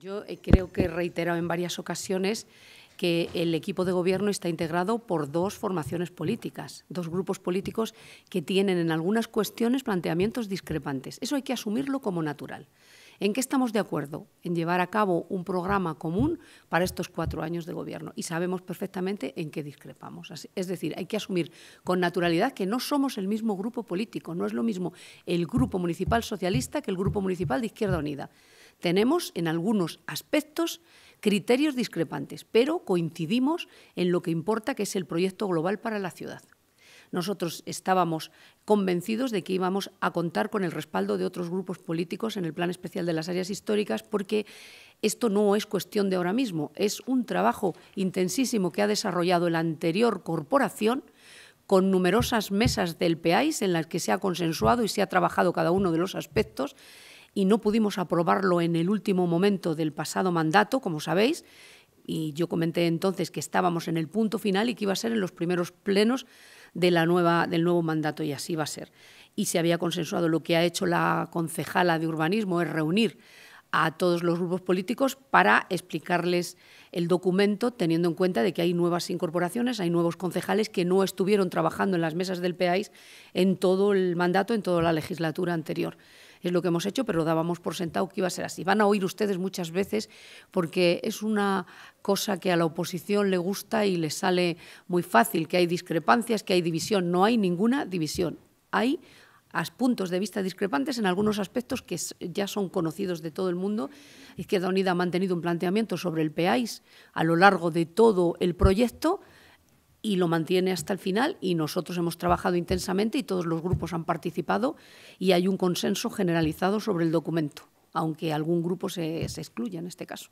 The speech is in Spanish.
Yo eh, creo que he reiterado en varias ocasiones que el equipo de gobierno está integrado por dos formaciones políticas, dos grupos políticos que tienen en algunas cuestiones planteamientos discrepantes. Eso hay que asumirlo como natural. ¿En qué estamos de acuerdo? En llevar a cabo un programa común para estos cuatro años de gobierno y sabemos perfectamente en qué discrepamos. Es decir, hay que asumir con naturalidad que no somos el mismo grupo político, no es lo mismo el grupo municipal socialista que el grupo municipal de Izquierda Unida. Tenemos en algunos aspectos criterios discrepantes, pero coincidimos en lo que importa, que es el proyecto global para la ciudad. Nosotros estábamos convencidos de que íbamos a contar con el respaldo de otros grupos políticos en el Plan Especial de las Áreas Históricas porque esto no es cuestión de ahora mismo, es un trabajo intensísimo que ha desarrollado la anterior corporación con numerosas mesas del PAIS en las que se ha consensuado y se ha trabajado cada uno de los aspectos y no pudimos aprobarlo en el último momento del pasado mandato, como sabéis, y yo comenté entonces que estábamos en el punto final y que iba a ser en los primeros plenos del nuevo mandato, y así va a ser. Y se había consensuado. Lo que ha hecho la concejala de urbanismo es reunir a todos los grupos políticos para explicarles el documento, teniendo en cuenta de que hay nuevas incorporaciones, hay nuevos concejales que no estuvieron trabajando en las mesas del PAIS en todo el mandato, en toda la legislatura anterior es lo que hemos hecho, pero dábamos por sentado que iba a ser así. Van a oír ustedes muchas veces porque es una cosa que a la oposición le gusta y le sale muy fácil, que hay discrepancias, que hay división. No hay ninguna división. Hay puntos de vista discrepantes en algunos aspectos que ya son conocidos de todo el mundo. Izquierda Unida ha mantenido un planteamiento sobre el PEAIS a lo largo de todo el proyecto y lo mantiene hasta el final y nosotros hemos trabajado intensamente y todos los grupos han participado y hay un consenso generalizado sobre el documento, aunque algún grupo se, se excluya en este caso.